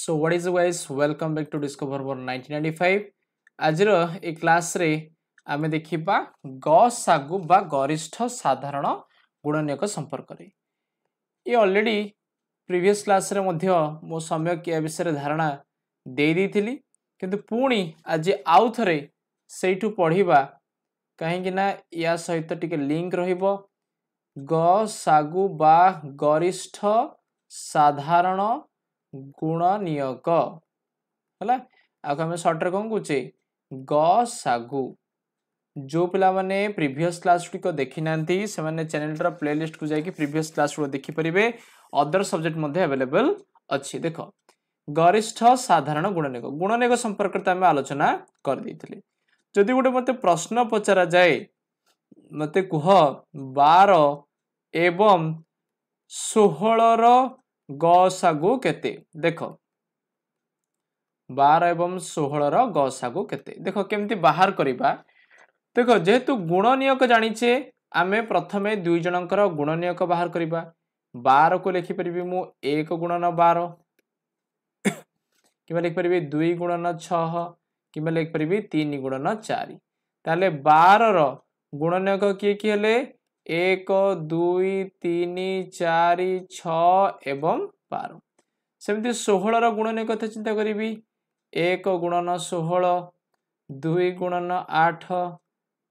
show what is wise welcome back to discover ବର୍ nineteen ninety five ଆଜିର ଏ କ୍ଲାସ୍ରେ ଆମେ ଦେଖିବା ଗ ସାଗୁ ବା ଗରିଷ୍ଠ ସାଧାରଣ ଗୁଣନୀୟକ ସମ୍ପର୍କରେ ଏ ଅଲରେଡ଼ି ପ୍ରିଭିୟସ୍ କ୍ଲାସ୍ରେ ମଧ୍ୟ ମୋ ସମୟ କ୍ରିୟା ବିଷୟରେ ଧାରଣା ଦେଇଦେଇଥିଲି କିନ୍ତୁ ପୁଣି ଆଜି ଆଉ ଥରେ ସେଇଠୁ ପଢ଼ିବା କାହିଁକିନା ୟା ସହିତ ଟିକେ ଲିଙ୍କ ରହିବ ଗ ସାଗୁ ବା ଗରିଷ୍ଠ ସାଧାରଣ ଗୁଣନିୟକ ହେଲା ଆକୁ ଆମେ ସର୍ଟରେ କ'ଣ କହୁଛେ ଗ ସାଗୁ ଯେଉଁ ପିଲାମାନେ ପ୍ରିଭିୟସ୍ କ୍ଲାସ୍ ଗୁଡ଼ିକ ଦେଖିନାହାନ୍ତି ସେମାନେ ଚ୍ୟାନେଲର ପ୍ଲେଲିଷ୍ଟକୁ ଯାଇକି ପ୍ରିଭିୟସ୍ କ୍ଲାସ୍ ଗୁଡ଼ିକ ଦେଖିପାରିବେ ଅଦର ସବଜେକ୍ଟ ମଧ୍ୟ ଆଭେଲେବଲ୍ ଅଛି ଦେଖ ଗରିଷ୍ଠ ସାଧାରଣ ଗୁଣନିକ ଗୁଣନିକ ସମ୍ପର୍କରେ ତ ଆମେ ଆଲୋଚନା କରିଦେଇଥିଲେ ଯଦି ଗୋଟେ ମୋତେ ପ୍ରଶ୍ନ ପଚରାଯାଏ ମୋତେ କୁହ ବାର ଏବଂ ଷୋହଳର গসাগু কেতে দেখ বার এবং ষোহলর গসাগু কেতে দেখ কেমতি বাহার করিবা দেখ যেহেতু গুণ নিয়োগ জানিছে আমি প্রথমে দুই জনকর গুণ নিয়োগ বাহার করিবা বারকু লেখিপারি মু এক গুণন বার কিংবা লিখিপারি দুই গুণন ছহ কিংবা লিখিপারি তিন গুণন চারি তাহলে বারর গুণ নিয়োগ কি কি হলে ଏକ ଦୁଇ ତିନି ଚାରି ଛଅ ଏବଂ ବାର ସେମିତି ଷୋହଳର ଗୁଣନୀୟ କଥା ଚିନ୍ତା କରିବି ଏକ ଗୁଣନ ଷୋହଳ ଦୁଇ ଗୁଣନ ଆଠ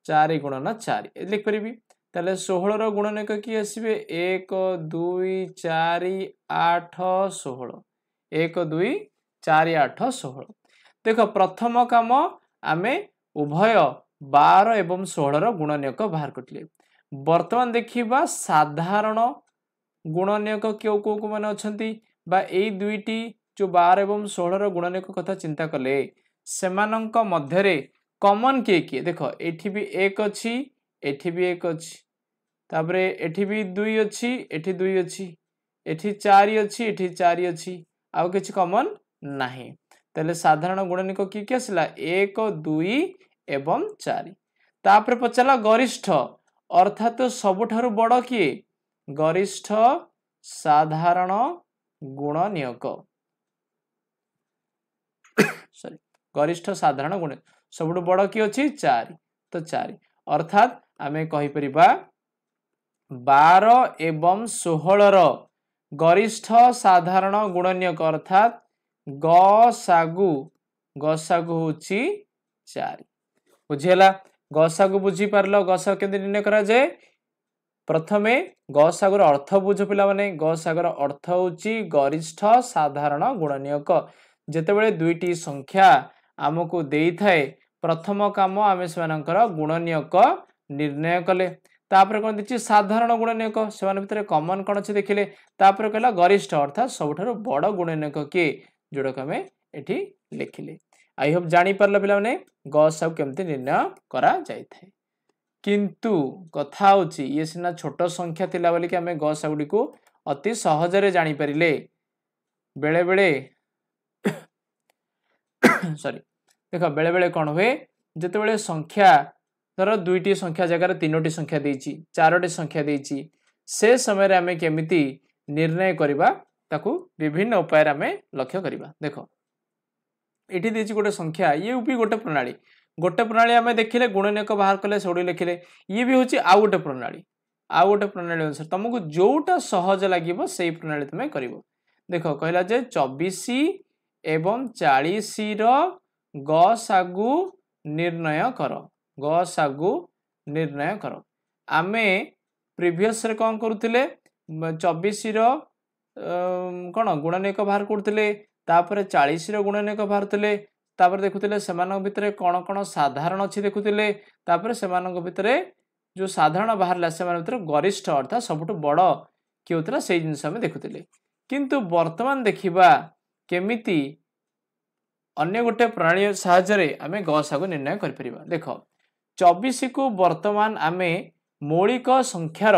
ଚାରି ଗୁଣନ ଚାରି ଲେଖିପାରିବି ତାହେଲେ ଷୋହଳର ଗୁଣନେକ କିଏ ଆସିବେ ଏକ ଦୁଇ ଚାରି ଆଠ ଷୋହଳ ଏକ ଦୁଇ ଚାରି ଆଠ ଷୋହଳ ଦେଖ ପ୍ରଥମ କାମ ଆମେ ଉଭୟ ବାର ଏବଂ ଷୋହଳର ଗୁଣନେକ ବାହାର କରିଥିଲେ ବର୍ତ୍ତମାନ ଦେଖିବା ସାଧାରଣ ଗୁଣନୀୟକ କେଉଁ କେଉଁ ମାନେ ଅଛନ୍ତି ବା ଏଇ ଦୁଇଟି ଯେଉଁ ବାର ଏବଂ ଷୋହଳର ଗୁଣନୀୟକ କଥା ଚିନ୍ତା କଲେ ସେମାନଙ୍କ ମଧ୍ୟରେ କମନ୍ କିଏ କିଏ ଦେଖ ଏଠି ବି ଏକ ଅଛି ଏଠି ବି ଏକ ଅଛି ତାପରେ ଏଠି ବି ଦୁଇ ଅଛି ଏଠି ଦୁଇ ଅଛି ଏଠି ଚାରି ଅଛି ଏଠି ଚାରି ଅଛି ଆଉ କିଛି କମନ୍ ନାହିଁ ତାହେଲେ ସାଧାରଣ ଗୁଣନିକ କିଏ କିଏ ଆସିଲା ଏକ ଦୁଇ ଏବଂ ଚାରି ତାପରେ ପଚାରିଲା ଗରିଷ୍ଠ ଅର୍ଥାତ୍ ସବୁଠାରୁ ବଡ଼ କିଏ ଗରିଷ୍ଠ ସାଧାରଣ ଗୁଣ ନିୟୋଗ ସରି ଗରିଷ୍ଠ ସାଧାରଣ ଗୁଣ ସବୁଠୁ ବଡ଼ କିଏ ଅଛି ଚାରି ତ ଚାରି ଅର୍ଥାତ୍ ଆମେ କହିପାରିବା ବାର ଏବଂ ଷୋହଳର ଗରିଷ୍ଠ ସାଧାରଣ ଗୁଣନୀୟକ ଅର୍ଥାତ୍ ଗ ସାଗୁ ଗସାଗୁ ହେଉଛି ଚାରି ବୁଝିହେଲା ଗସାକୁ ବୁଝିପାରିଲ ଗସ କେମିତି ନିର୍ଣ୍ଣୟ କରାଯାଏ ପ୍ରଥମେ ଗସାଗର ଅର୍ଥ ବୁଝ ପିଲାମାନେ ଗସାଗର ଅର୍ଥ ହେଉଛି ଗରିଷ୍ଠ ସାଧାରଣ ଗୁଣନୀୟକ ଯେତେବେଳେ ଦୁଇଟି ସଂଖ୍ୟା ଆମକୁ ଦେଇଥାଏ ପ୍ରଥମ କାମ ଆମେ ସେମାନଙ୍କର ଗୁଣନୀୟକ ନିର୍ଣ୍ଣୟ କଲେ ତାପରେ କ'ଣ ଦେଇଛି ସାଧାରଣ ଗୁଣନୀୟକ ସେମାନଙ୍କ ଭିତରେ କମନ୍ କ'ଣ ଅଛି ଦେଖିଲେ ତାପରେ କହିଲା ଗରିଷ୍ଠ ଅର୍ଥାତ୍ ସବୁଠାରୁ ବଡ଼ ଗୁଣନୀୟକ କିଏ ଯେଉଁଟାକୁ ଆମେ ଏଠି ଲେଖିଲେ आई होप जापरल पे गस आमती निर्णय कराए किंतु कथा ये सीना छोट संख्या बोल कि आम गस आगुड़ी अति सहजरे जापर बेले बेले सरी देख बेले बेले कौन हुए जिते बड़े संख्या धर दुईट संख्या जगार तीनो संख्या चारोटी संख्या से समय आम केमी निर्णय करवा विभिन्न उपाय आम लक्ष्य करवा देख ଏଠି ଦେଇଛି ଗୋଟେ ସଂଖ୍ୟା ଇଏ ବି ଗୋଟେ ପ୍ରଣାଳୀ ଗୋଟେ ପ୍ରଣାଳୀ ଆମେ ଦେଖିଲେ ଗୁଣନୀୟକ ବାହାର କଲେ ସେଉଠୁ ଲେଖିଲେ ଇଏ ବି ହେଉଛି ଆଉ ଗୋଟେ ପ୍ରଣାଳୀ ଆଉ ଗୋଟେ ପ୍ରଣାଳୀ ଅନୁସାରେ ତୁମକୁ ଯେଉଁଟା ସହଜ ଲାଗିବ ସେଇ ପ୍ରଣାଳୀ ତୁମେ କରିବ ଦେଖ କହିଲା ଯେ ଚବିଶ ଏବଂ ଚାଳିଶର ଗସାଗୁ ନିର୍ଣ୍ଣୟ କର ଗସାଗୁ ନିର୍ଣ୍ଣୟ କର ଆମେ ପ୍ରିଭିୟସ୍ରେ କ'ଣ କରୁଥିଲେ ଚବିଶର କ'ଣ ଗୁଣନୀୟକ ବାହାର କରୁଥିଲେ ତାପରେ ଚାଳିଶର ଗୁଣନିକ ବାହାରୁଥିଲେ ତାପରେ ଦେଖୁଥିଲେ ସେମାନଙ୍କ ଭିତରେ କ'ଣ କ'ଣ ସାଧାରଣ ଅଛି ଦେଖୁଥିଲେ ତାପରେ ସେମାନଙ୍କ ଭିତରେ ଯେଉଁ ସାଧାରଣ ବାହାରିଲା ସେମାନଙ୍କ ଭିତରେ ଗରିଷ୍ଠ ଅର୍ଥାତ୍ ସବୁଠୁ ବଡ଼ କିଏ ହେଉଥିଲା ସେଇ ଜିନିଷ ଆମେ ଦେଖୁଥିଲେ କିନ୍ତୁ ବର୍ତ୍ତମାନ ଦେଖିବା କେମିତି ଅନ୍ୟ ଗୋଟେ ପ୍ରଣାଳୀ ସାହାଯ୍ୟରେ ଆମେ ଗଶାକୁ ନିର୍ଣ୍ଣୟ କରିପାରିବା ଦେଖ ଚବିଶକୁ ବର୍ତ୍ତମାନ ଆମେ ମୌଳିକ ସଂଖ୍ୟାର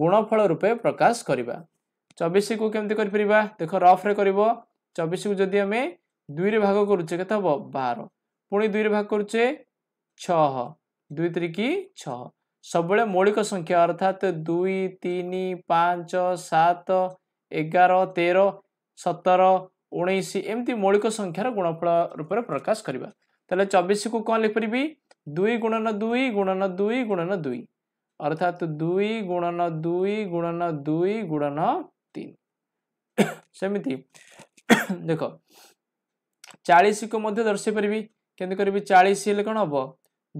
ଗୁଣଫଳ ରୂପେ ପ୍ରକାଶ କରିବା ଚବିଶକୁ କେମିତି କରିପାରିବା ଦେଖ ରଫ୍ରେ କରିବ ଚବିଶକୁ ଯଦି ଆମେ ଦୁଇରେ ଭାଗ କରୁଛେ କେତେ ହେବ ବାର ପୁଣି ଦୁଇରେ ଭାଗ କରୁଛେ ଛଅ ଦୁଇ ତିନି ଛଅ ସବୁବେଳେ ମୌଳିକ ସଂଖ୍ୟା ଅର୍ଥାତ୍ ଦୁଇ ତିନି ପାଞ୍ଚ ସାତ ଏଗାର ତେର ସତର ଉଣେଇଶ ଏମିତି ମୌଳିକ ସଂଖ୍ୟାର ଗୁଣଫଳ ରୂପରେ ପ୍ରକାଶ କରିବା ତାହେଲେ ଚବିଶକୁ କ'ଣ ଲେଖିପାରିବି ଦୁଇ ଗୁଣନ ଦୁଇ ଗୁଣନ ଦୁଇ ଗୁଣନ ଦୁଇ ଅର୍ଥାତ୍ ଦୁଇ ଗୁଣନ ଦୁଇ ଗୁଣନ ଦୁଇ ଗୁଣନ ତିନି ସେମିତି ଦେଖ ଚାଳିଶକୁ ମଧ୍ୟ ଦର୍ଶାଇ ପାରିବି କେମିତି କରିବି ଚାଳିଶ ହେଲେ କ'ଣ ହେବ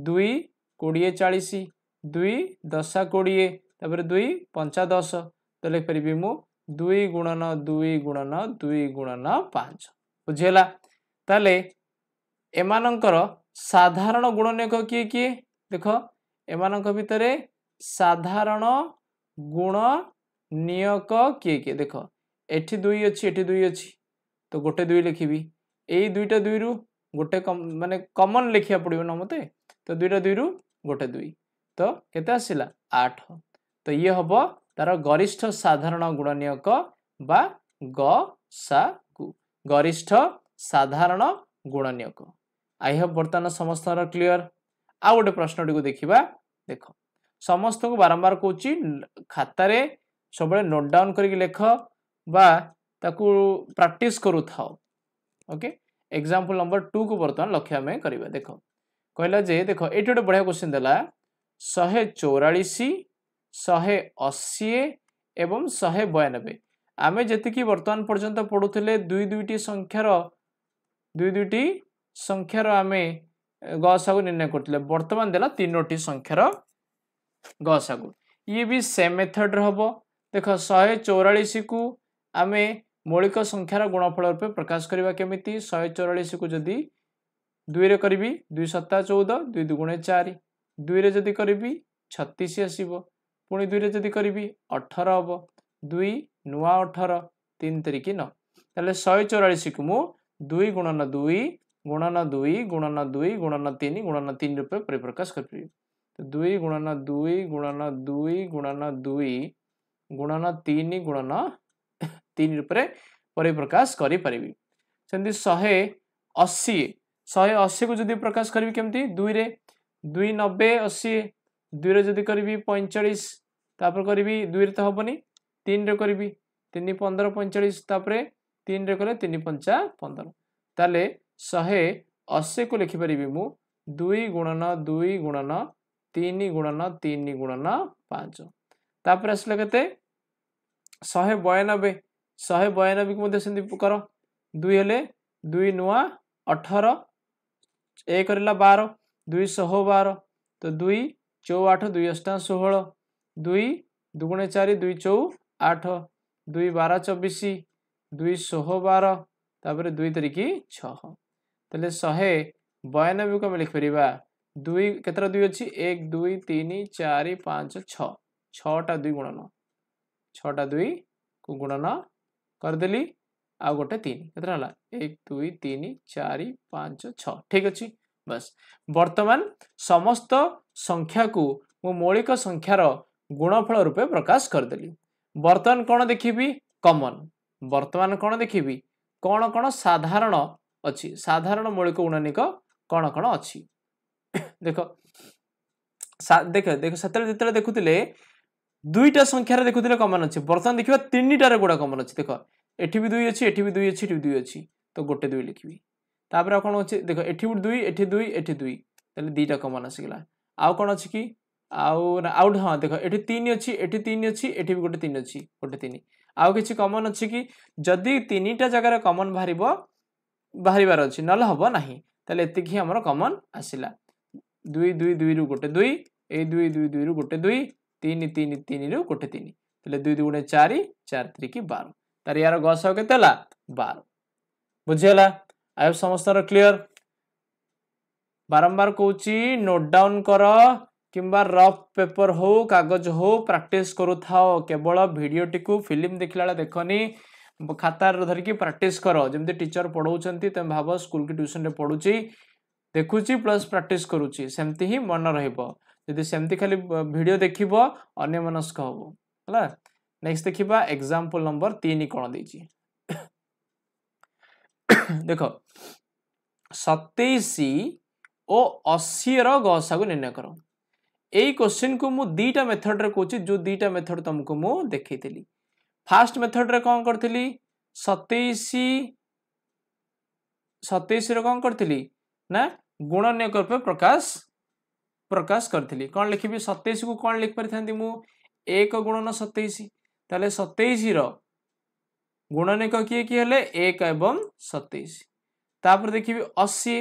ଦୁଇ କୋଡ଼ିଏ ଚାଳିଶ ଦୁଇ ଦଶା କୋଡ଼ିଏ ତାପରେ ଦୁଇ ପଞ୍ଚାଦଶ ତ ଲେଖିପାରିବି ମୁଁ ଦୁଇ ଗୁଣନ ଦୁଇ ଗୁଣନ ଦୁଇ ଗୁଣନ ପାଞ୍ଚ ବୁଝିହେଲା ତାହେଲେ ଏମାନଙ୍କର ସାଧାରଣ ଗୁଣନେକ କିଏ କିଏ ଦେଖ ଏମାନଙ୍କ ଭିତରେ ସାଧାରଣ ଗୁଣ ନିୟକ କିଏ କିଏ ଦେଖ ଏଠି ଦୁଇ ଅଛି ଏଠି ଦୁଇ ଅଛି ତ ଗୋଟେ ଦୁଇ ଲେଖିବି ଏଇ ଦୁଇଟା ଦୁଇରୁ ଗୋଟେ ମାନେ କମନ୍ ଲେଖିବାକୁ ପଡ଼ିବ ନା ମୋତେ ତ ଦୁଇଟା ଦୁଇରୁ ଗୋଟେ ଦୁଇ ତ କେତେ ଆସିଲା ଆଠ ତ ଇଏ ହେବ ତାର ଗରିଷ୍ଠ ସାଧାରଣ ଗୁଣନୀୟକ ବା ଗ ସା କୁ ଗରିଷ୍ଠ ସାଧାରଣ ଗୁଣନୀୟକ ଆଇ ହେବ ବର୍ତ୍ତମାନ ସମସ୍ତଙ୍କର କ୍ଲିଅର ଆଉ ଗୋଟେ ପ୍ରଶ୍ନଟିକୁ ଦେଖିବା ଦେଖ ସମସ୍ତଙ୍କୁ ବାରମ୍ବାର କହୁଛି ଖାତାରେ ସବୁବେଳେ ନୋଟ୍ ଡାଉନ୍ କରିକି ଲେଖ ବା ତାକୁ ପ୍ରାକ୍ଟିସ୍ କରୁଥାଅ ଓକେ ଏକ୍ଜାମ୍ପଲ୍ ନମ୍ବର ଟୁକୁ ବର୍ତ୍ତମାନ ଲକ୍ଷ୍ୟ ଆମେ କରିବା ଦେଖ କହିଲା ଯେ ଦେଖ ଏଠି ଗୋଟେ ବଢ଼ିଆ କୋଶ୍ଚିନ୍ ଦେଲା ଶହେ ଚଉରାଳିଶ ଶହେ ଅଶୀ ଏବଂ ଶହେ ବୟାନବେ ଆମେ ଯେତିକି ବର୍ତ୍ତମାନ ପର୍ଯ୍ୟନ୍ତ ପଢ଼ୁଥିଲେ ଦୁଇ ଦୁଇଟି ସଂଖ୍ୟାର ଦୁଇ ଦୁଇଟି ସଂଖ୍ୟାର ଆମେ ଗସାକୁ ନିର୍ଣ୍ଣୟ କରୁଥିଲେ ବର୍ତ୍ତମାନ ଦେଲା ତିନୋଟି ସଂଖ୍ୟାର ଗସାକୁ ଇଏ ବି ସେମ୍ ମେଥଡ଼ରେ ହେବ ଦେଖ ଶହେ ଚଉରାଳିଶକୁ ଆମେ मौलिक संख्यार गुणफल रूपमा शहे केमिति को जति दुई करी दुई सत्ता चौदह दुई दुई चार चारि दुई रि छतीस आसब पहिर करी अठर हम दुई नुआ अठर तिनतिर शहे नै को म दुई गुणन दुई गुणन दुई गुणन दुई गुणन तीन गुणन तीन रूपमा परिप्रकाश कर दुई गुणन दुई गुणन दुई गुणन दुई गुणन तीन गुणन परिप्रकाश गरिपरि त्यो को कु प्रकाश गरी के दुई दुई नब्बे असी दुई रि पैँचाइस ति दुई त हे नि तिन रिति पन्ध्र पैँचाइस तिन रन पञ्चा पन्ध्र तहे असी कुखिपर मु दुई गुणन दुई गुणन तिन गुणन तिन गुणन पाँच तसला शयानब्बे ଶହେ ବୟାନବେକୁ ମଧ୍ୟ ସେମିତି କର ଦୁଇ ହେଲେ ଦୁଇ ନୂଆ ଅଠର ଏକ ହେଲା ବାର ଦୁଇଶହ ବାର ତ ଦୁଇ ଚଉ ଆଠ ଦୁଇ ଅଷ୍ଟା ଷୋହଳ ଦୁଇ ଦୁଗୁଣେ ଚାରି ଦୁଇ ଚଉ ଆଠ ଦୁଇ ବାର ଚବିଶ ଦୁଇଶହ ବାର ତାପରେ ଦୁଇ ତାରିଖ ଛଅ ତାହେଲେ ଶହେ ବୟାନବେକୁ ଆମେ ଲେଖିପାରିବା ଦୁଇ କେତେଟା ଦୁଇ ଅଛି ଏକ ଦୁଇ ତିନି ଚାରି ପାଞ୍ଚ ଛଅ ଛଅଟା ଦୁଇ ଗୁଣନ ଛଅଟା ଦୁଇକୁ ଗୁଣନ କରିଦେଲି ଆଉ ଗୋଟେ ତିନି କେତେଟା ହେଲା ଏକ ଦୁଇ ତିନି ଚାରି ପାଞ୍ଚ ଛଅ ଠିକ୍ ଅଛି ବାସ୍ ବର୍ତ୍ତମାନ ସମସ୍ତ ସଂଖ୍ୟାକୁ ମୁଁ ମୌଳିକ ସଂଖ୍ୟାର ଗୁଣଫଳ ରୂପେ ପ୍ରକାଶ କରିଦେଲି ବର୍ତ୍ତମାନ କ'ଣ ଦେଖିବି କମନ୍ ବର୍ତ୍ତମାନ କ'ଣ ଦେଖିବି କ'ଣ କ'ଣ ସାଧାରଣ ଅଛି ସାଧାରଣ ମୌଳିକ ଗୁଣନିକ କ'ଣ କ'ଣ ଅଛି ଦେଖ ଦେଖ ଦେଖ ସେତେବେଳେ ଯେତେବେଳେ ଦେଖୁଥିଲେ দুইটা সংখ্যার দেখুলে কমন অছি বর্তমান দেখবা তিনটার গোটা কমন অছি দেখ এটি বি দুই অছি এটি বি দুই অছি এটি দুই অছি তো গোটে দুই লিখবি তাপরে কোণ অছি দেখ এটি গোটে দুই এটি দুই এটি দুই তাহলে দুইটা কমন আসিগলা আউ কোণ অছি কি আউ আউ হ্যাঁ দেখ এটি তিন অছি এটি তিন অছি এটি বি গোটে তিন অছি গোটে তিন আউ কিছু কমন অছি কি যদি তিনটা জায়গার কমন বাহারিব বাহারিবার অছি নহলে হব না তাহলে এতিকি আমার কমন আসিলা দুই দুই দুই রু গোটে দুই এই দুই দুই দুই রু গোটে দুই तीन तीन तीन रु गोटे तीन बोले दुई दुगुणे चार चार त्रिकी बार तार यार गसह के बार बुझीगला आय समस्त क्लीयर बारंबार कौच नोट डाउन कर किंवा रफ पेपर हो कागज हो प्राक्टिस था केवल भिडटी को फिल्म देखला बेले देखनी ଖାତାରେ ଧରିକି ପ୍ରାକ୍ଟିସ୍ କର ଯେମିତି ଟିଚର୍ ପଢ଼ାଉଛନ୍ତି ତମେ ଭାବ ସ୍କୁଲ କି ଟ୍ୟୁସନରେ ପଢ଼ୁଛି ଦେଖୁଛି ପ୍ଲସ୍ ପ୍ରାକ୍ଟିସ୍ କରୁଛି ସେମିତି ହିଁ ମନ ରହିବ जी सेम खाली भिड देख अनमस्क हम है नेक्स्ट देखा एग्जाम्पल नंबर तीन कौन दे देख सतैश ओ अशीर गसा को निर्णय कर यही क्वेश्चन को मुझे दीटा मेथड्रे कह जो दीटा मेथड तुमको मुझे देखी फास्ट मेथड्रे कौन करी सतैश सतैश रही ना गुणन्य प्रकाश ପ୍ରକାଶ କରିଥିଲି କ'ଣ ଲେଖିବି ସତେଇଶକୁ କ'ଣ ଲେଖିପାରିଥାନ୍ତି ମୁଁ ଏକ ଗୁଣନ ସତେଇଶ ତାହେଲେ ସତେଇଶର ଗୁଣନିକ କିଏ କିଏ ହେଲେ ଏକ ଏବଂ ସତେଇଶ ତାପରେ ଦେଖିବି ଅଶୀ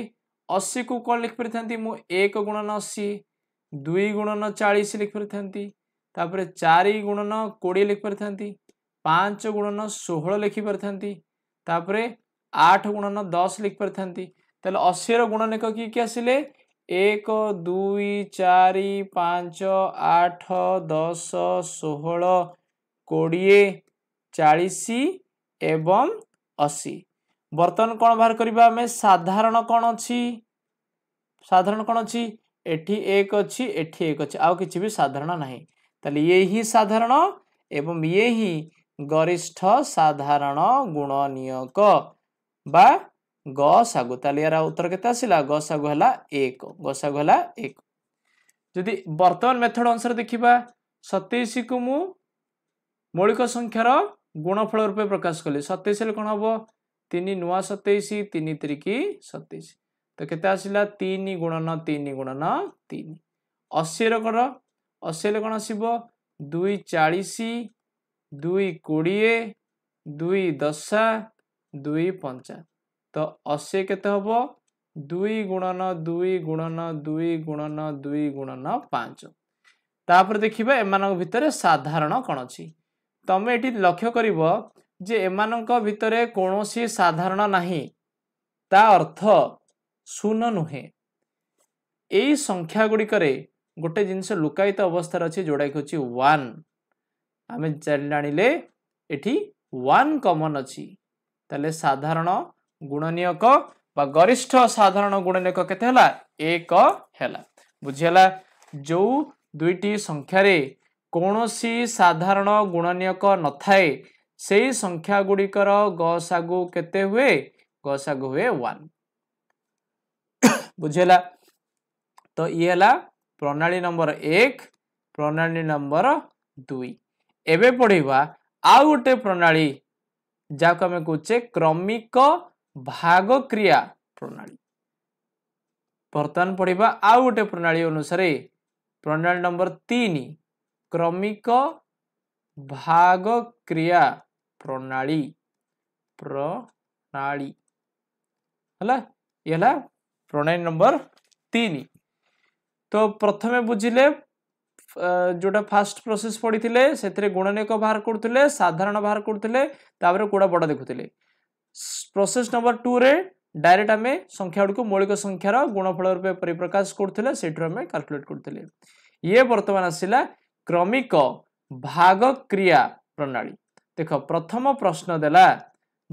ଅଶୀକୁ କ'ଣ ଲେଖିପାରିଥାନ୍ତି ମୁଁ ଏକ ଗୁଣନ ଅଶୀ ଦୁଇ ଗୁଣନ ଚାଳିଶ ଲେଖିପାରିଥାନ୍ତି ତାପରେ ଚାରି ଗୁଣନ କୋଡ଼ିଏ ଲେଖିପାରିଥାନ୍ତି ପାଞ୍ଚ ଗୁଣନ ଷୋହଳ ଲେଖିପାରିଥାନ୍ତି ତାପରେ ଆଠ ଗୁଣନ ଦଶ ଲେଖିପାରିଥାନ୍ତି ତାହେଲେ ଅଶୀର ଗୁଣନିକ କିଏ କିଏ ଆସିଲେ ଏକ ଦୁଇ ଚାରି ପାଞ୍ଚ ଆଠ ଦଶ ଷୋହଳ କୋଡ଼ିଏ ଚାଳିଶ ଏବଂ ଅଶୀ ବର୍ତ୍ତମାନ କ'ଣ ବାହାର କରିବା ଆମେ ସାଧାରଣ କ'ଣ ଅଛି ସାଧାରଣ କ'ଣ ଅଛି ଏଠି ଏକ ଅଛି ଏଠି ଏକ ଅଛି ଆଉ କିଛି ବି ସାଧାରଣ ନାହିଁ ତାହେଲେ ଇଏ ହିଁ ସାଧାରଣ ଏବଂ ଇଏ ହିଁ ଗରିଷ୍ଠ ସାଧାରଣ ଗୁଣନିୟକ ବା ଗ ସାଗୁ ତାହେଲେ ଏହାର ଉତ୍ତର କେତେ ଆସିଲା ଗ ସାଗୁ ହେଲା ଏକ ଗ ସାଗୁ ହେଲା ଏକ ଯଦି ବର୍ତ୍ତମାନ ମେଥଡ ଅନୁସାରେ ଦେଖିବା ସତେଇଶକୁ ମୁଁ ମୌଳିକ ସଂଖ୍ୟାର ଗୁଣଫଳ ରୂପେ ପ୍ରକାଶ କଲି ସତେଇଶ ହେଲେ କ'ଣ ହେବ ତିନି ନୂଆ ସତେଇଶ ତିନି ତିରିକି ସତେଇଶ ତ କେତେ ଆସିଲା ତିନି ଗୁଣନ ତିନି ଗୁଣନ ତିନି ଅଶୀର କ'ଣ ଅଶୀ ହେଲେ କ'ଣ ଆସିବ ଦୁଇ ଚାଳିଶ ଦୁଇ କୋଡ଼ିଏ ଦୁଇ ଦଶା ଦୁଇ ପଞ୍ଚା ତ ଅଶୀ କେତେ ହେବ ଦୁଇ ଗୁଣନ ଦୁଇ ଗୁଣନ ଦୁଇ ଗୁଣନ ଦୁଇ ଗୁଣନ ପାଞ୍ଚ ତାପରେ ଦେଖିବା ଏମାନଙ୍କ ଭିତରେ ସାଧାରଣ କ'ଣ ଅଛି ତମେ ଏଠି ଲକ୍ଷ୍ୟ କରିବ ଯେ ଏମାନଙ୍କ ଭିତରେ କୌଣସି ସାଧାରଣ ନାହିଁ ତା ଅର୍ଥ ଶୂନ ନୁହେଁ ଏଇ ସଂଖ୍ୟା ଗୁଡ଼ିକରେ ଗୋଟେ ଜିନିଷ ଲୁକାୟିତ ଅବସ୍ଥାରେ ଅଛି ଯେଉଁଟାକି ହେଉଛି ୱାନ୍ ଆମେ ଜାଣିଲେ ଏଠି ୱାନ୍ କମନ୍ ଅଛି ତାହେଲେ ସାଧାରଣ ଗୁଣନିୟକ ବା ଗରିଷ୍ଠ ସାଧାରଣ ଗୁଣନିୟକ କେତେ ହେଲା ଏକ ହେଲା ବୁଝିହେଲା ଯେଉଁ ଦୁଇଟି ସଂଖ୍ୟାରେ କୌଣସି ସାଧାରଣ ଗୁଣନିୟକ ନଥାଏ ସେଇ ସଂଖ୍ୟା ଗୁଡ଼ିକର ଗସାଗୁ କେତେ ହୁଏ ଗସାଗୁ ହୁଏ ୱାନ୍ ବୁଝିହେଲା ତ ଇଏ ହେଲା ପ୍ରଣାଳୀ ନମ୍ବର ଏକ ପ୍ରଣାଳୀ ନମ୍ବର ଦୁଇ ଏବେ ପଢ଼ିବା ଆଉ ଗୋଟେ ପ୍ରଣାଳୀ ଯାହାକୁ ଆମେ କହୁଛେ କ୍ରମିକ ଭାଗ କ୍ରିୟା ପ୍ରଣାଳୀ ବର୍ତ୍ତମାନ ପଢ଼ିବା ଆଉ ଗୋଟେ ପ୍ରଣାଳୀ ଅନୁସାରେ ପ୍ରଣାଳୀ ନମ୍ବର ତିନି କ୍ରମିକ ଭାଗ କ୍ରିୟା ପ୍ରଣାଳୀ ପ୍ରଣାଳୀ ହେଲା ଇଏ ହେଲା ପ୍ରଣାଳୀ ନମ୍ବର ତିନି ତ ପ୍ରଥମେ ବୁଝିଲେ ଯେଉଁଟା ଫାଷ୍ଟ ପ୍ରୋସେସ୍ ପଢ଼ିଥିଲେ ସେଥିରେ ଗୁଣନିକ ବାହାର କରୁଥିଲେ ସାଧାରଣ ବାହାର କରୁଥିଲେ ତାପରେ କୁଡ଼ା ବଡ଼ ଦେଖୁଥିଲେ प्रोसेस नंबर टू रे डायरेक्ट आम संख्या को मौलिक संख्यार गुणफल रूप परिप्रकाश कर काल्कुलेट ये बर्तमान आसला क्रमिक भाग क्रिया प्रणाली देख प्रथम प्रश्न देला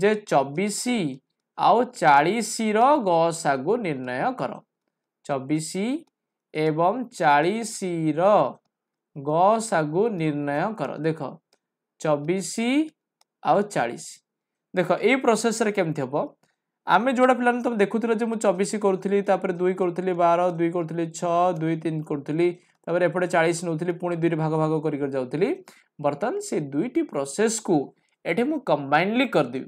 जे चबीश आउ चीर गु निर्णय कर चबीश एवं चीर गु निर्णय कर देख चबीश आ चालीस देख ए प्रोसेस केमिति हे आमे जोडा पि त देखुलो चबिस गरुली दुई गरुली बार दुई गरुली छ दुई तिन गरुली एपटे चालिस नि पि भाग भाग गरिक बर्तन सुई प्रोसेसको एटि म कम्बइनली गरिदि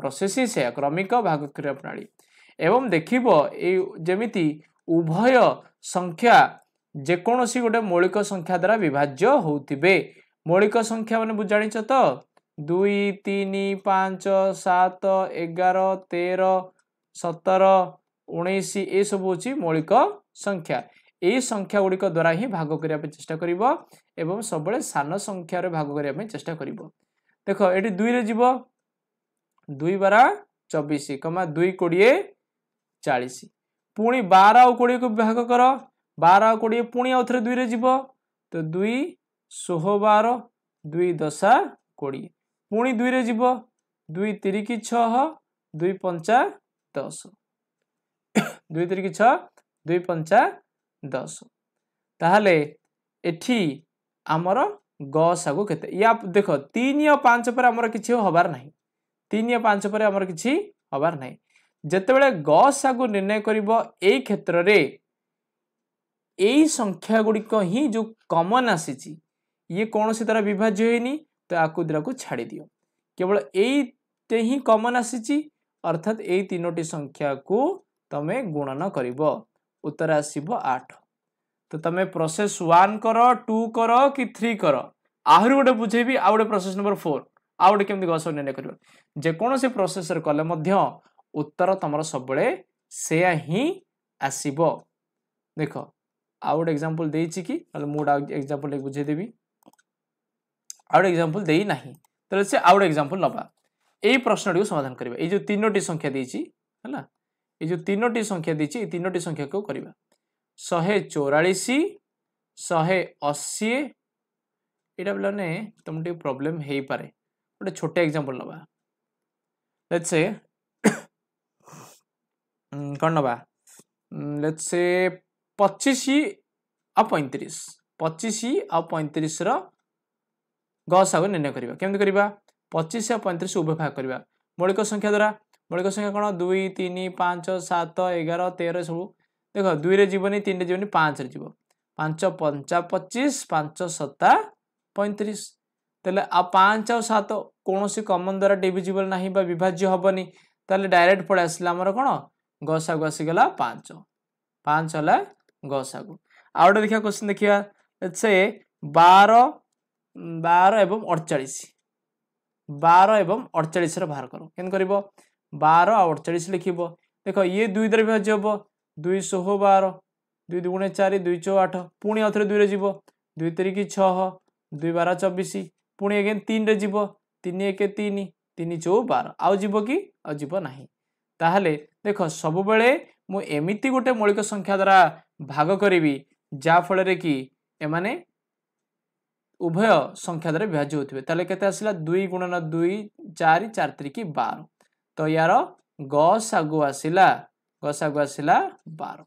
प्रोसेस हिँड सय क्रमिक भागक्रिया प्रणाली उभय संख्या जे कोनोसी गए मौलिक द्वारा विभाज्य होतिबे मौलिक संख्या बुझानि छ त ଦୁଇ ତିନି ପାଞ୍ଚ ସାତ ଏଗାର ତେର ସତର ଉଣେଇଶ ଏସବୁ ହେଉଛି ମୌଳିକ ସଂଖ୍ୟା ଏହି ସଂଖ୍ୟା ଗୁଡ଼ିକ ଦ୍ୱାରା ହିଁ ଭାଗ କରିବା ପାଇଁ ଚେଷ୍ଟା କରିବ ଏବଂ ସବୁବେଳେ ସାନ ସଂଖ୍ୟାରେ ଭାଗ କରିବା ପାଇଁ ଚେଷ୍ଟା କରିବ ଦେଖ ଏଠି ଦୁଇରେ ଯିବ ଦୁଇ ବାର ଚବିଶ କମା ଦୁଇ କୋଡ଼ିଏ ଚାଳିଶ ପୁଣି ବାର ଆଉ କୋଡ଼ିଏକୁ ଭାଗ କର ବାର ଆଉ କୋଡ଼ିଏ ପୁଣି ଆଉ ଥରେ ଦୁଇରେ ଯିବ ତ ଦୁଇ ଷୋହ ବାର ଦୁଇ ଦଶା କୋଡ଼ିଏ ପୁଣି ଦୁଇରେ ଯିବ ଦୁଇ ତିରିକି ଛଅ ଦୁଇ ପଞ୍ଚା ଦଶ ଦୁଇ ତିରିକି ଛଅ ଦୁଇ ପଞ୍ଚା ଦଶ ତାହେଲେ ଏଠି ଆମର ଗ ସାଗୁ କେତେ ୟା ଦେଖ ତିନି ଆଉ ପାଞ୍ଚ ପରେ ଆମର କିଛି ହବାର ନାହିଁ ତିନି ଆଉ ପାଞ୍ଚ ପରେ ଆମର କିଛି ହବାର ନାହିଁ ଯେତେବେଳେ ଗ ସାଗୁ ନିର୍ଣ୍ଣୟ କରିବ ଏଇ କ୍ଷେତ୍ରରେ ଏଇ ସଂଖ୍ୟା ଗୁଡ଼ିକ ହିଁ ଯେଉଁ କମନ୍ ଆସିଛି ଇଏ କୌଣସି ଦ୍ୱାରା ବିଭାଜ୍ୟ ହେଇନି तो या द्रव को दि केवल ये हिं कमन आसी अर्थात यही तीनोटी संख्या को तुम्हें गुणन कर उत्तर आसब आठ तो तुम प्रोसेस वन कर टू कर कि थ्री कर आहरी गोटे बुझे गए प्रोसेस नंबर फोर गए केमी गस कर जेकोसी प्रोसेस कले उत्तर तुम सब ही आसब देख आउ गए एग्जाम्पल दे कि ना मुझे एक्जामपल बुझेदेवी आउट एक्जामपल देना तो से आउट एक्जामपल ना यही प्रश्न टी समाधान करवा ये तीनो संख्या है ये तीनो संख्या तीनो संख्या को करवा शहे चौराश शहे अशी यहाँ तुम टे प्रोब्लेम हो पाए गोटे छोटे एग्जांपल नवा लेट्स से कौन नवा लेट्स से पचीस आ पैंतीस पचीस आ पैंतीस र ग सागु निर्णय केमिया उभय भाग पैँतिरियर मौलिक द्वारा मौलिक संख्या कि तिन पाँच सात एघार तेह्र सबै देख दुई रन जे जो पाँच पचा पच्चिस पाँच सता पैँतिस आ पाँच आउ सात कसरी कमन द्वारा डिभिजिल नै बा विभाज्य हेन त डाइरक्ट पढाइ आसलागु आसिगला पाँच पाँच होला गागु आउट क्वेन देखिया से बार ବାର ଏବଂ ଅଡ଼ଚାଳିଶ ବାର ଏବଂ ଅଡ଼ଚାଳିଶର ବାହାର କର କେମିତି କରିବ ବାର ଆଉ ଅଡ଼ଚାଳିଶ ଲେଖିବ ଦେଖ ଇଏ ଦୁଇ ଦ୍ୱାରା ବିଭାଜ୍ୟ ହେବ ଦୁଇ ଶହ ବାର ଦୁଇ ଦୁଗୁଣେ ଚାରି ଦୁଇ ଚଉ ଆଠ ପୁଣି ଆଉ ଥରେ ଦୁଇରେ ଯିବ ଦୁଇ ତିରିକି ଛଅ ଦୁଇ ବାର ଚବିଶ ପୁଣି ଏଗେନ୍ ତିନିରେ ଯିବ ତିନି ଏକେ ତିନି ତିନି ଚଉ ବାର ଆଉ ଯିବ କି ଆଉ ଯିବ ନାହିଁ ତାହେଲେ ଦେଖ ସବୁବେଳେ ମୁଁ ଏମିତି ଗୋଟେ ମୌଳିକ ସଂଖ୍ୟା ଦ୍ୱାରା ଭାଗ କରିବି ଯାହାଫଳରେ କି ଏମାନେ ଉଭୟ ସଂଖ୍ୟା ଦ୍ୱାରା ବିଭାଜ୍ୟ ହେଉଥିବେ ତାହେଲେ କେତେ ଆସିଲା ଦୁଇ ଗୁଣନ ଦୁଇ ଚାରି ଚାରି ତିରିକି ବାର ତ ୟାର ଗସାଗୁ ଆସିଲା ଗସାଗୁ ଆସିଲା ବାର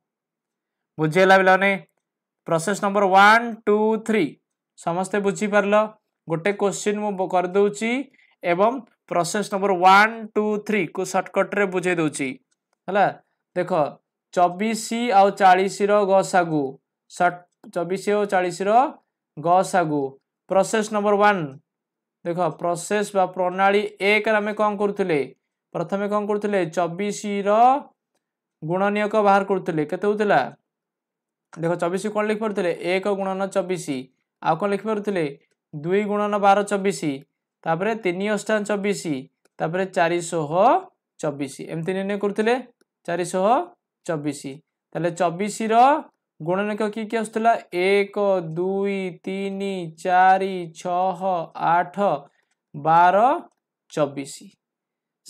ବୁଝି ହେଲା ପିଲାମାନେ process number one two three ସମସ୍ତେ ବୁଝିପାରିଲ ଗୋଟେ କୋଶ୍ଚିନ୍ ମୁଁ କରିଦେଉଛି ଏବଂ ପ୍ରୋସେସ୍ ନମ୍ବର ୱାନ୍ ଟୁ ଥ୍ରୀକୁ ସର୍ଟକଟ୍ରେ ବୁଝେଇ ଦେଉଛି ହେଲା ଦେଖ ଚବିଶ ଆଉ ଚାଳିଶର ଗସାଗୁ ସର୍ଟ ଚବିଶ ଆଉ ଚାଳିଶର ଗସାଗୁ ପ୍ରସେସ୍ ନମ୍ବର ୱାନ୍ ଦେଖ ପ୍ରସେସ୍ ବା ପ୍ରଣାଳୀ ଏକରେ ଆମେ କ'ଣ କରୁଥିଲେ ପ୍ରଥମେ କ'ଣ କରୁଥିଲେ ଚବିଶର ଗୁଣନୀୟକ ବାହାର କରୁଥିଲେ କେତେ ହେଉଥିଲା ଦେଖ ଚବିଶ କ'ଣ ଲେଖିପାରୁଥିଲେ ଏକ ଗୁଣନ ଚବିଶ ଆଉ କ'ଣ ଲେଖିପାରୁଥିଲେ ଦୁଇ ଗୁଣନ ବାର ଚବିଶ ତାପରେ ତିନି ଅଷ୍ଟା ଚବିଶ ତାପରେ ଚାରିଶହ ଚବିଶ ଏମିତି ନିର୍ଣ୍ଣୟ କରୁଥିଲେ ଚାରିଶହ ଚବିଶ ତାହେଲେ ଚବିଶର ଗୁଣନଖ୍ୟ କି କି ଆସୁଥିଲା ଏକ ଦୁଇ ତିନି ଚାରି ଛଅ ଆଠ ବାର ଚବିଶ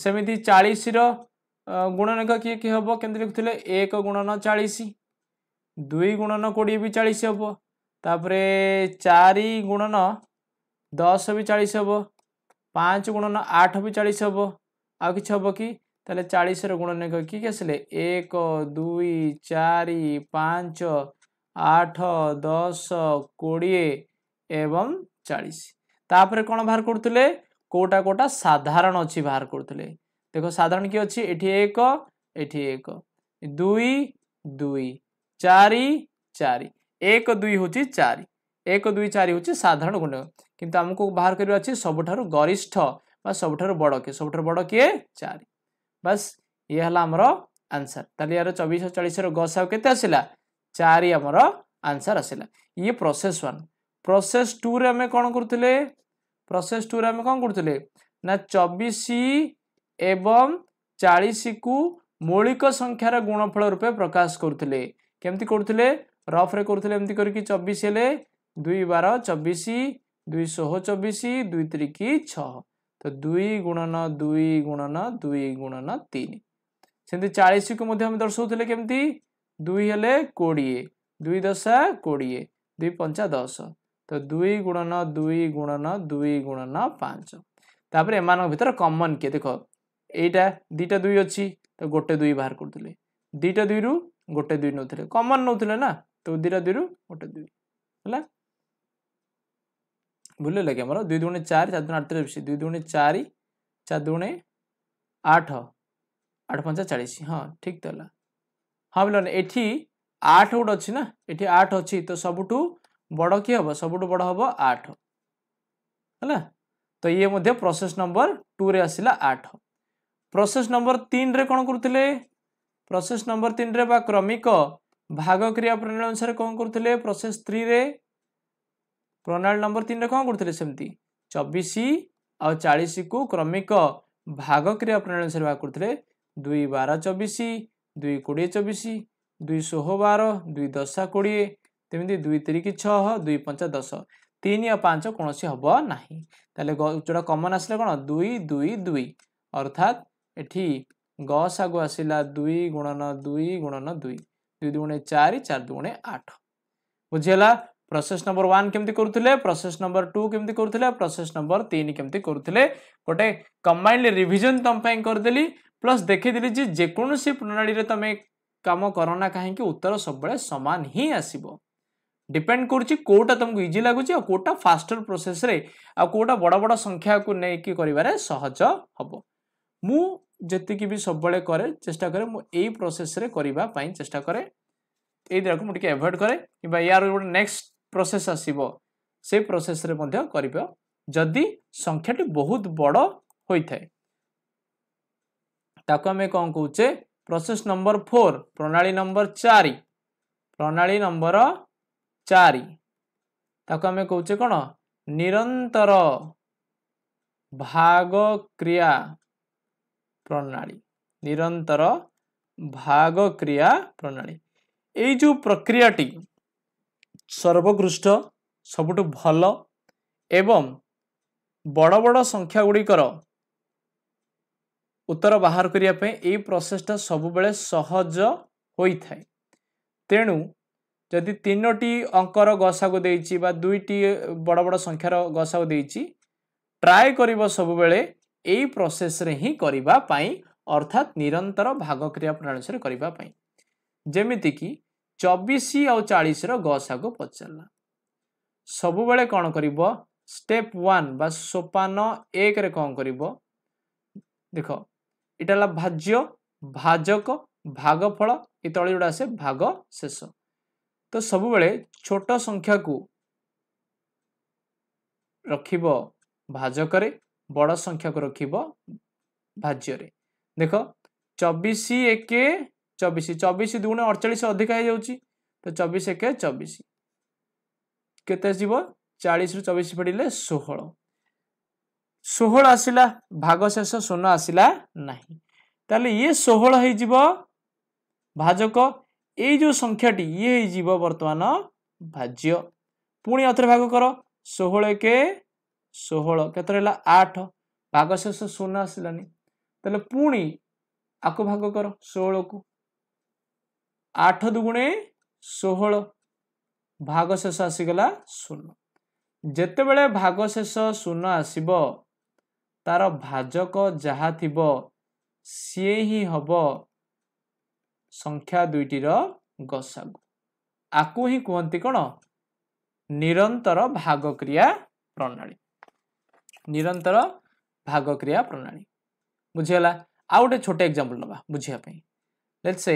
ସେମିତି ଚାଳିଶର ଗୁଣନଖ୍ୟ କିଏ କିଏ ହେବ କେମିତି ଲେଖୁଥିଲେ ଏକ ଗୁଣନ ଚାଳିଶ ଦୁଇ ଗୁଣନ କୋଡ଼ିଏ ବି ଚାଳିଶ ହେବ ତାପରେ ଚାରି ଗୁଣନ ଦଶ ବି ଚାଳିଶ ହେବ ପାଞ୍ଚ ଗୁଣନ ଆଠ ବି ଚାଳିଶ ହେବ ଆଉ କିଛି ହେବ କି ତାହେଲେ ଚାଳିଶର ଗୁଣନିକ କି ଆସିଲେ ଏକ ଦୁଇ ଚାରି ପାଞ୍ଚ ଆଠ ଦଶ କୋଡ଼ିଏ ଏବଂ ଚାଳିଶ ତାପରେ କ'ଣ ବାହାର କରୁଥିଲେ କେଉଁଟା କେଉଁଟା ସାଧାରଣ ଅଛି ବାହାର କରୁଥିଲେ ଦେଖ ସାଧାରଣ କିଏ ଅଛି ଏଠି ଏକ ଏଠି ଏକ ଦୁଇ ଦୁଇ ଚାରି ଚାରି ଏକ ଦୁଇ ହେଉଛି ଚାରି ଏକ ଦୁଇ ଚାରି ହେଉଛି ସାଧାରଣ ଗୁଣ କିନ୍ତୁ ଆମକୁ ବାହାର କରିବା ଅଛି ସବୁଠାରୁ ଗରିଷ୍ଠ ବା ସବୁଠାରୁ ବଡ଼ କିଏ ସବୁଠାରୁ ବଡ଼ କିଏ ଚାରି ବାସ୍ ଇଏ ହେଲା ଆମର ଆନ୍ସର ତାହେଲେ ଏହାର ଚବିଶ ଚାଳିଶର ଗସାଉ କେତେ ଆସିଲା ଚାରି ଆମର ଆନ୍ସର ଆସିଲା ଇଏ ପ୍ରୋସେସ୍ ୱାନ୍ ପ୍ରୋସେସ୍ ଟୁରେ ଆମେ କ'ଣ କରୁଥିଲେ ପ୍ରୋସେସ୍ ଟୁରେ ଆମେ କ'ଣ କରୁଥିଲେ ନା ଚବିଶ ଏବଂ ଚାଳିଶକୁ ମୌଳିକ ସଂଖ୍ୟାର ଗୁଣଫଳ ରୂପେ ପ୍ରକାଶ କରୁଥିଲେ କେମିତି କରୁଥିଲେ ରଫ୍ରେ କରୁଥିଲେ ଏମିତି କରିକି ଚବିଶ ହେଲେ ଦୁଇ ବାର ଚବିଶ ଦୁଇ ଷୋହ ଚବିଶ ଦୁଇ ତିରିକି ଛଅ ତ ଦୁଇ ଗୁଣନ ଦୁଇ ଗୁଣନ ଦୁଇ ଗୁଣନ ତିନି ସେମିତି ଚାଳିଶକୁ ମଧ୍ୟ ଆମେ ଦର୍ଶାଉଥିଲେ କେମିତି ଦୁଇ ହେଲେ କୋଡ଼ିଏ ଦୁଇ ଦଶା କୋଡ଼ିଏ ଦୁଇ ପଞ୍ଚା ଦଶ ତ ଦୁଇ ଗୁଣନ ଦୁଇ ଗୁଣନ ଦୁଇ ଗୁଣନ ପାଞ୍ଚ ତାପରେ ଏମାନଙ୍କ ଭିତରେ କମନ୍ କିଏ ଦେଖ ଏଇଟା ଦୁଇଟା ଦୁଇ ଅଛି ତ ଗୋଟେ ଦୁଇ ବାହାର କରୁଥିଲେ ଦୁଇଟା ଦୁଇରୁ ଗୋଟେ ଦୁଇ ନେଉଥିଲେ କମନ୍ ନେଉଥିଲେ ନା ତ ଦୁଇଟା ଦୁଇରୁ ଗୋଟେ ଦୁଇ ହେଲା ବୁଝିଲେ କି ଆମର ଦୁଇ ଦୁଇ ଚାରି ଚାରି ଦୁଇ ଅଠତିରିଶ ଦୁଇ ଦୁଇ ଚାରି ଚାରି ଦୁଇ ଆଠ ଆଠ ପାଞ୍ଚ ଚାଳିଶ ହଁ ଠିକ୍ ତ ହେଲା ହଁ ବୁଲନ ଏଠି ଆଠ ଗୋଟେ ଅଛି ନା ଏଠି ଆଠ ଅଛି ତ ସବୁଠୁ ବଡ଼ କିଏ ହେବ ସବୁଠୁ ବଡ଼ ହେବ ଆଠ ହେଲା ତ ଇଏ ମଧ୍ୟ ପ୍ରୋସେସ୍ ନମ୍ବର ଟୁରେ ଆସିଲା ଆଠ ପ୍ରୋସେସ୍ ନମ୍ବର ତିନିରେ କ'ଣ କରୁଥିଲେ ପ୍ରୋସେସ୍ ନମ୍ବର ତିନିରେ ବା କ୍ରମିକ ଭାଗ କ୍ରିୟା ପ୍ରଣାଳୀ ଅନୁସାରେ କ'ଣ କରୁଥିଲେ ପ୍ରୋସେସ୍ ଥ୍ରୀରେ ପ୍ରଣାଳୀ ନମ୍ବର ତିନିରେ କ'ଣ କରୁଥିଲେ ସେମିତି ଚବିଶ ଆଉ ଚାଳିଶକୁ କ୍ରମିକ ଭାଗ କ୍ରିୟା ପ୍ରଣାଳୀ ଅନୁସାରେ ଭାଗ କରୁଥିଲେ ଦୁଇ ବାର ଚବିଶ ଦୁଇ କୋଡ଼ିଏ ଚବିଶ ଦୁଇ ଷୋହ ବାର ଦୁଇ ଦଶା କୋଡ଼ିଏ ତେମିତି ଦୁଇ ତିରିକି ଛଅ ଦୁଇ ପଞ୍ଚା ଦଶ ତିନି ଆଉ ପାଞ୍ଚ କୌଣସି ହେବ ନାହିଁ ତାହେଲେ ଯେଉଁଟା କମନ୍ ଆସିଲା କ'ଣ ଦୁଇ ଦୁଇ ଦୁଇ ଅର୍ଥାତ୍ ଏଠି ଗ ସାଗୁ ଆସିଲା ଦୁଇ ଗୁଣନ ଦୁଇ ଗୁଣନ ଦୁଇ ଦୁଇ ଦୁଇ ଚାରି ଚାରି ଦୁଇ ଆଠ ବୁଝିହେଲା प्रोसेस नंबर वन के करुले प्रोसेस नंबर टू केमती करुले प्रोसेस नंबर तीन केमती करुले गोटे कंबाइंड रिविजन तुम्हें करदेली प्लस देखीदेली जे जेकोसी प्रणाली तुम कम करना कहीं उत्तर सब सामान ही आसो डिपेंड करोटा तुमको इजी लगुच कौटा फास्टर प्रोसेस आउटा बड़ बड़ संख्या को लेकिन करज सहज हम मुझे भी सब कै चेषा कै मुझे प्रोसेस करने चेषा ये मुझे एभड कै कि यार गोटे नेक्स्ट ପ୍ରୋସେସ୍ ଆସିବ ସେ ପ୍ରୋସେସ୍ରେ ମଧ୍ୟ କରିବ ଯଦି ସଂଖ୍ୟାଟି ବହୁତ ବଡ଼ ହୋଇଥାଏ ତାକୁ ଆମେ କ'ଣ କହୁଛେ ପ୍ରୋସେସ୍ ନମ୍ବର ଫୋର୍ ପ୍ରଣାଳୀ ନମ୍ବର ଚାରି ପ୍ରଣାଳୀ ନମ୍ବର ଚାରି ତାକୁ ଆମେ କହୁଛେ କ'ଣ ନିରନ୍ତର ଭାଗ କ୍ରିୟା ପ୍ରଣାଳୀ ନିରନ୍ତର ଭାଗ କ୍ରିୟା ପ୍ରଣାଳୀ ଏଇ ଯେଉଁ ପ୍ରକ୍ରିୟାଟି ସର୍ବୋକୃଷ୍ଟ ସବୁଠୁ ଭଲ ଏବଂ ବଡ଼ ବଡ଼ ସଂଖ୍ୟା ଗୁଡ଼ିକର ଉତ୍ତର ବାହାର କରିବା ପାଇଁ ଏହି ପ୍ରସେସଟା ସବୁବେଳେ ସହଜ ହୋଇଥାଏ ତେଣୁ ଯଦି ତିନୋଟି ଅଙ୍କର ଗସାକୁ ଦେଇଛି ବା ଦୁଇଟି ବଡ଼ ବଡ଼ ସଂଖ୍ୟାର ଗସାକୁ ଦେଇଛି ଟ୍ରାଏ କରିବ ସବୁବେଳେ ଏଇ ପ୍ରସେସରେ ହିଁ କରିବା ପାଇଁ ଅର୍ଥାତ୍ ନିରନ୍ତର ଭାଗକ୍ରିୟା ପ୍ରଣାଳୀ କରିବା ପାଇଁ ଯେମିତିକି ଚବିଶ ଆଉ ଚାଳିଶର ଗଶାକୁ ପଚାରିଲା ସବୁବେଳେ କ'ଣ କରିବ ଷ୍ଟେପ୍ ୱାନ୍ ବା ସୋପାନ ଏକରେ କ'ଣ କରିବ ଦେଖ ଏଇଟା ହେଲା ଭାଜ୍ୟ ଭାଜକ ଭାଗଫଳ ଏ ତଳେ ଗୁଡ଼ା ଆସେ ଭାଗ ଶେଷ ତ ସବୁବେଳେ ଛୋଟ ସଂଖ୍ୟାକୁ ରଖିବ ଭାଜକରେ ବଡ଼ ସଂଖ୍ୟାକୁ ରଖିବ ଭାଜ୍ୟରେ ଦେଖ ଚବିଶ ଏକେ ଚବିଶ ଚବିଶ ଦୁଇଗୁଣ ଅଡ଼ଚାଳିଶ ଅଧିକ ହେଇଯାଉଛି ତ ଚବିଶ ଏକେ ଚବିଶ କେତେ ଆସିବ ଚାଳିଶରୁ ଚବିଶ ଫେଡ଼ିଲେ ଷୋହଳ ଷୋହଳ ଆସିଲା ଭାଗ ଶେଷ ଶୂନ ଆସିଲା ନାହିଁ ତାହେଲେ ଇଏ ଷୋହଳ ହେଇଯିବ ଭାଜକ ଏଇ ଯେଉଁ ସଂଖ୍ୟାଟି ଇଏ ହେଇଯିବ ବର୍ତ୍ତମାନ ଭାଜ୍ୟ ପୁଣି ଆଉଥରେ ଭାଗ କର ଷୋହଳ ଏକେ ଷୋହଳ କେତେ ରହିଲା ଆଠ ଭାଗ ଶେଷ ଶୂନ ଆସିଲାନି ତାହେଲେ ପୁଣି ଆକୁ ଭାଗ କର ଷୋହଳକୁ ଆଠ ଦୁଗୁଣେ ଷୋହଳ ଭାଗଶେଷ ଆସିଗଲା ଶୂନ ଯେତେବେଳେ ଭାଗଶେଷ ଶୂନ ଆସିବ ତାର ଭାଜକ ଯାହା ଥିବ ସିଏ ହିଁ ହେବ ସଂଖ୍ୟା ଦୁଇଟିର ଗସାଗୁ ଆକୁ ହିଁ କୁହନ୍ତି କ'ଣ ନିରନ୍ତର ଭାଗକ୍ରିୟା ପ୍ରଣାଳୀ ନିରନ୍ତର ଭାଗକ୍ରିୟା ପ୍ରଣାଳୀ ବୁଝିଗଲା ଆଉ ଗୋଟେ ଛୋଟ ଏକ୍ଜାମ୍ପଲ୍ ନେବା ବୁଝିବା ପାଇଁ ଲେଟ୍ ସେ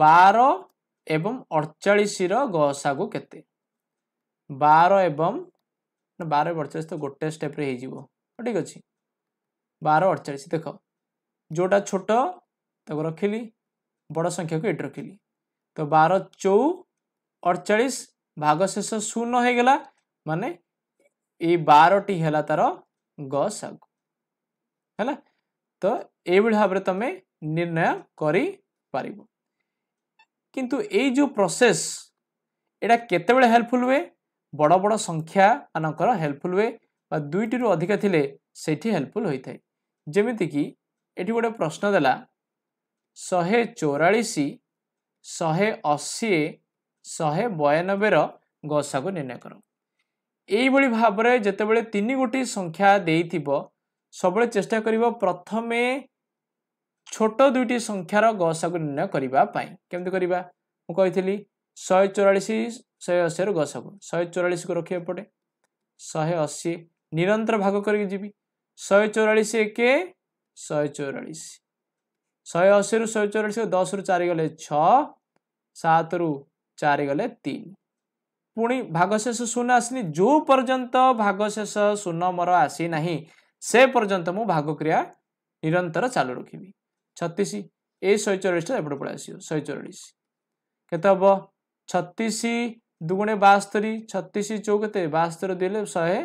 ବାର ଏବଂ ଅଡ଼ଚାଳିଶର ଗସାଗୁ କେତେ ବାର ଏବଂ ବାର ଏବଂ ଅଡ଼ଚାଳିଶ ତ ଗୋଟେ ଷ୍ଟେପ୍ରେ ହେଇଯିବ ଠିକ୍ ଅଛି ବାର ଅଡ଼ଚାଳିଶ ଦେଖ ଯେଉଁଟା ଛୋଟ ତାକୁ ରଖିଲି ବଡ଼ ସଂଖ୍ୟାକୁ ଏଠି ରଖିଲି ତ ବାର ଚଉ ଅଡ଼ଚାଳିଶ ଭାଗ ଶେଷ ଶୂନ ହେଇଗଲା ମାନେ ଏଇ ବାରଟି ହେଲା ତାର ଗସାଗୁ ହେଲା ତ ଏଇଭଳି ଭାବରେ ତମେ ନିର୍ଣ୍ଣୟ କରିପାରିବ କିନ୍ତୁ ଏଇ ଯେଉଁ ପ୍ରୋସେସ୍ ଏଇଟା କେତେବେଳେ ହେଲ୍ପଫୁଲ୍ ହୁଏ ବଡ଼ ବଡ଼ ସଂଖ୍ୟାମାନଙ୍କର ହେଲ୍ପଫୁଲ୍ ହୁଏ ବା ଦୁଇଟିରୁ ଅଧିକା ଥିଲେ ସେଇଠି ହେଲ୍ପଫୁଲ୍ ହୋଇଥାଏ ଯେମିତିକି ଏଠି ଗୋଟେ ପ୍ରଶ୍ନ ଦେଲା ଶହେ ଚଉରାଳିଶ ଶହେ ଅଶୀ ଶହେ ବୟାନବେର ଗସାକୁ ନିର୍ଣ୍ଣୟ କର ଏଇଭଳି ଭାବରେ ଯେତେବେଳେ ତିନି ଗୋଟି ସଂଖ୍ୟା ଦେଇଥିବ ସବୁବେଳେ ଚେଷ୍ଟା କରିବ ପ୍ରଥମେ छोट दुईटी संख्यार गसु निर्णय के मि श चौरालिसी शे अशी रु गसु शे चौरा रके शरन्तर भाग गरिक जि श चौरा चौरा शे अशी रु श चौरा दस रु चारले छ सात रु चार गि पि भाग शेष शून्य आसन जो पर्यन्त भाग आसी शून्य से आर्यन्त म भागक्रिया निरन्तर चालु रेखि ଛତିଶ ଏ ଶହେ ଚଳିଶଟା ଏପଟେ ପଳେଇ ଆସିବ ଶହେ ଚଳିଶ କେତେ ହେବ ଛତିଶ ଦୁଗୁଣେ ବାସ୍ତରୀ ଛତିଶ ଚଉ କେତେ ବାସ୍ତରୀ ଦେଲେ ଶହେ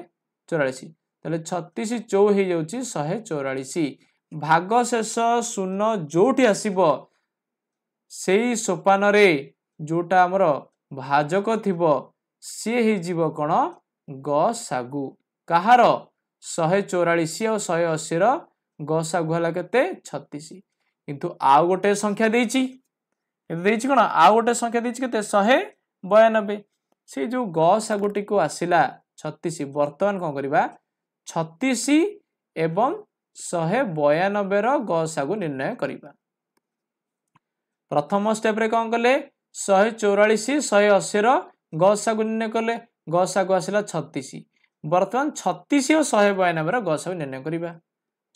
ଚଉରାଳିଶ ତାହେଲେ ଛତିଶ ଚଉ ହେଇଯାଉଛି ଶହେ ଚଉରାଳିଶ ଭାଗ ଶେଷ ଶୂନ ଯେଉଁଠି ଆସିବ ସେଇ ସୋପାନରେ ଯେଉଁଟା ଆମର ଭାଜକ ଥିବ ସିଏ ହେଇଯିବ କ'ଣ ଗ ସାଗୁ କାହାର ଶହେ ଚଉରାଳିଶ ଆଉ ଶହେ ଅଶୀର ଗ ସାଗୁ ହେଲା କେତେ ଛତିଶ କିନ୍ତୁ ଆଉ ଗୋଟେ ସଂଖ୍ୟା ଦେଇଛି କିନ୍ତୁ ଦେଇଛି କ'ଣ ଆଉ ଗୋଟେ ସଂଖ୍ୟା ଦେଇଛି କେତେ ଶହେ ବୟାନବେ ସେ ଯେଉଁ ଗ ଶାଗୁଟିକୁ ଆସିଲା ଛତିଶ ବର୍ତ୍ତମାନ କ'ଣ କରିବା ଛତିଶ ଏବଂ ଶହେ ବୟାନବେର ଗ ଶାଗୁ ନିର୍ଣ୍ଣୟ କରିବା ପ୍ରଥମ ଷ୍ଟେପ୍ରେ କ'ଣ କଲେ ଶହେ ଚଉରାଳିଶ ଶହେ ଅଶୀର ଗ ଶାଗୁ ନିର୍ଣ୍ଣୟ କଲେ ଗ ଶାଗୁ ଆସିଲା ଛତିଶ ବର୍ତ୍ତମାନ ଛତିଶ ଆଉ ଶହେ ବୟାନବେର ଗ ଶାଗୁ ନିର୍ଣ୍ଣୟ କରିବା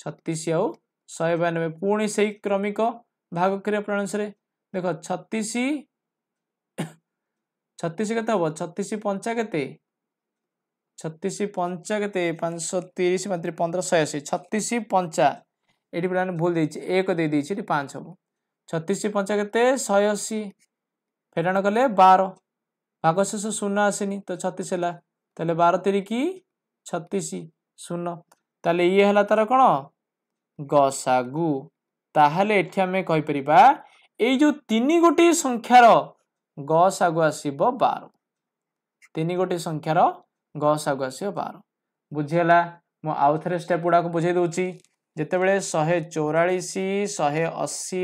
ଛତିଶ ଆଉ ଶହେ ବୟାନବେ ପୁଣି ସେଇ କ୍ରମିକ ଭାଗ କ୍ରିୟା ପ୍ରଣାଳୀରେ ଦେଖ ଛତିଶ ଛତିଶ କେତେ ହେବ ଛତିଶ ପଞ୍ଚା କେତେ ଛତିଶ ପଞ୍ଚା କେତେ ପାଞ୍ଚଶହ ତିରିଶ ପାଞ୍ଚ ପନ୍ଦର ଶହେ ଅଶୀ ଛତିଶ ପଞ୍ଚା ଏଇଠି ପିଲାମାନେ ଭୁଲ ଦେଇଛି ଏକ ଦେଇଦେଇଛି ଏଠି ପାଞ୍ଚ ହେବ ଛତିଶ ପଞ୍ଚା କେତେ ଶହେ ଅଶୀ ଫେରାଣ କଲେ ବାର ଭାଗ ଶେଷ ଶୂନ ଆସିନି ତ ଛତିଶ ହେଲା ତାହେଲେ ବାର ତିରିକି ଛତିଶ ଶୂନ ତାହେଲେ ଇଏ ହେଲା ତାର କ'ଣ ଗସାଗୁ ତାହେଲେ ଏଠି ଆମେ କହିପାରିବା ଏଇ ଯେଉଁ ତିନି ଗୋଟି ସଂଖ୍ୟାର ଗସାଗୁ ଆସିବ ବାର ତିନି ଗୋଟି ସଂଖ୍ୟାର ଗସାଗୁ ଆସିବ ବାର ବୁଝିହେଲା ମୁଁ ଆଉ ଥରେ ଷ୍ଟେପ୍ ଗୁଡ଼ାକ ବୁଝାଇ ଦେଉଛି ଯେତେବେଳେ ଶହେ ଚଉରାଳିଶ ଶହେ ଅଶୀ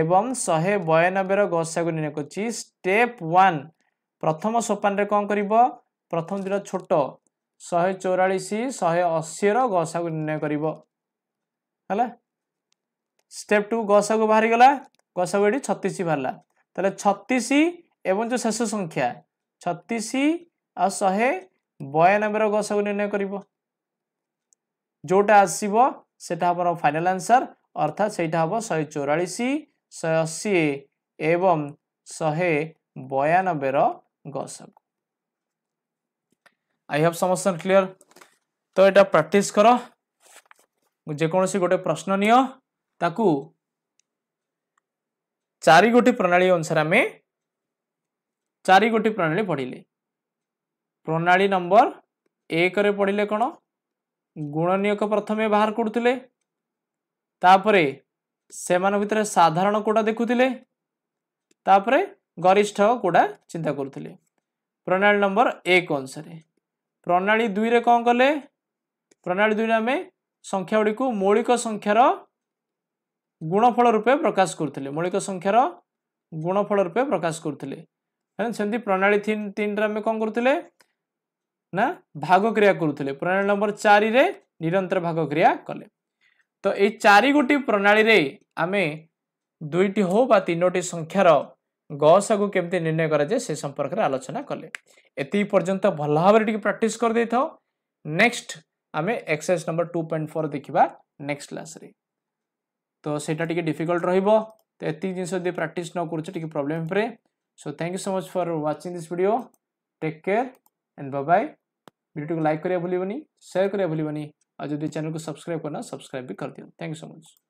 ଏବଂ ଶହେ ବୟାନବେର ଗସାଗୁ ନିର୍ଣ୍ଣୟ କରୁଛି ଷ୍ଟେପ୍ ୱାନ୍ ପ୍ରଥମ ସୋପାନରେ କ'ଣ କରିବ ପ୍ରଥମ ଦିନ ଛୋଟ ଶହେ ଚଉରାଳିଶ ଶହେ ଅଶୀର ଗସାଗୁ ନିର୍ଣ୍ଣୟ କରିବ ହେଲା ଷ୍ଟେପ୍ ଟୁ ଗଛକୁ ବାହାରିଗଲା ଗଛକୁ ଏଠି ଛତିଶ ବାହାରିଲା ତାହେଲେ ଛତିଶ ଏବଂ ଯେଉଁ ଶେଷ ସଂଖ୍ୟା ଛତିଶ ଆଉ ଶହେ ବୟାନବେର ଗଛକୁ ନିର୍ଣ୍ଣୟ କରିବ ଯେଉଁଟା ଆସିବ ସେଟା ଆମର ଫାଇନାଲ ଆନ୍ସର ଅର୍ଥାତ ସେଇଟା ହବ ଶହେ ଚଉରାଳିଶ ଶହେ ଅଶୀ ଏବଂ ଶହେ ବୟାନବେର ଗଛକୁ ଆଇ ହ୍ୟାଭ୍ ସମସ୍ତ କ୍ଲିଅର ତ ଏଇଟା ପ୍ରାକ୍ଟିସ୍ କର ଯେକୌଣସି ଗୋଟେ ପ୍ରଶ୍ନ ନିଅ ତାକୁ ଚାରିଗୋଟି ପ୍ରଣାଳୀ ଅନୁସାରେ ଆମେ ଚାରିଗୋଟି ପ୍ରଣାଳୀ ପଢ଼ିଲେ ପ୍ରଣାଳୀ ନମ୍ବର ଏକରେ ପଢ଼ିଲେ କ'ଣ ଗୁଣନିୟୋଗ ପ୍ରଥମେ ବାହାର କରୁଥିଲେ ତାପରେ ସେମାନଙ୍କ ଭିତରେ ସାଧାରଣ କୋଡ଼ା ଦେଖୁଥିଲେ ତାପରେ ଗରିଷ୍ଠ କୋଡ଼ା ଚିନ୍ତା କରୁଥିଲେ ପ୍ରଣାଳୀ ନମ୍ବର ଏକ ଅନୁସାରେ ପ୍ରଣାଳୀ ଦୁଇରେ କ'ଣ କଲେ ପ୍ରଣାଳୀ ଦୁଇରେ ଆମେ ସଂଖ୍ୟା ଗୁଡ଼ିକୁ ମୌଳିକ ସଂଖ୍ୟାର ଗୁଣଫଳ ରୂପେ ପ୍ରକାଶ କରୁଥିଲେ ମୌଳିକ ସଂଖ୍ୟାର ଗୁଣଫଳ ରୂପେ ପ୍ରକାଶ କରୁଥିଲେ ସେମିତି ପ୍ରଣାଳୀ ତିନିରେ ଆମେ କ'ଣ କରୁଥିଲେ ନା ଭାଗ କ୍ରିୟା କରୁଥିଲେ ପ୍ରଣାଳୀ ନମ୍ବର ଚାରିରେ ନିରନ୍ତର ଭାଗ କ୍ରିୟା କଲେ ତ ଏଇ ଚାରି ଗୋଟି ପ୍ରଣାଳୀରେ ଆମେ ଦୁଇଟି ହଉ ବା ତିନୋଟି ସଂଖ୍ୟାର ଗସାକୁ କେମିତି ନିର୍ଣ୍ଣୟ କରାଯାଏ ସେ ସମ୍ପର୍କରେ ଆଲୋଚନା କଲେ ଏତିକି ପର୍ଯ୍ୟନ୍ତ ଭଲ ଭାବରେ ଟିକେ ପ୍ରାକ୍ଟିସ୍ କରିଦେଇଥାଉ ନେକ୍ସଟ୍ आम exercise number two point four देखा नेक्स्ट क्लास रे तो सहीटा डिफिकल्ट रो तो ये जिन प्राक्ट न कर प्रोब्लेम पे so thank you so much for watching this video take care and bye bye video को लाइक करा भूल शेयर करा भूल और जब चैनल को सब्सक्राइब करना सब्सक्राइब भी कर दियो थैंक यू सो मच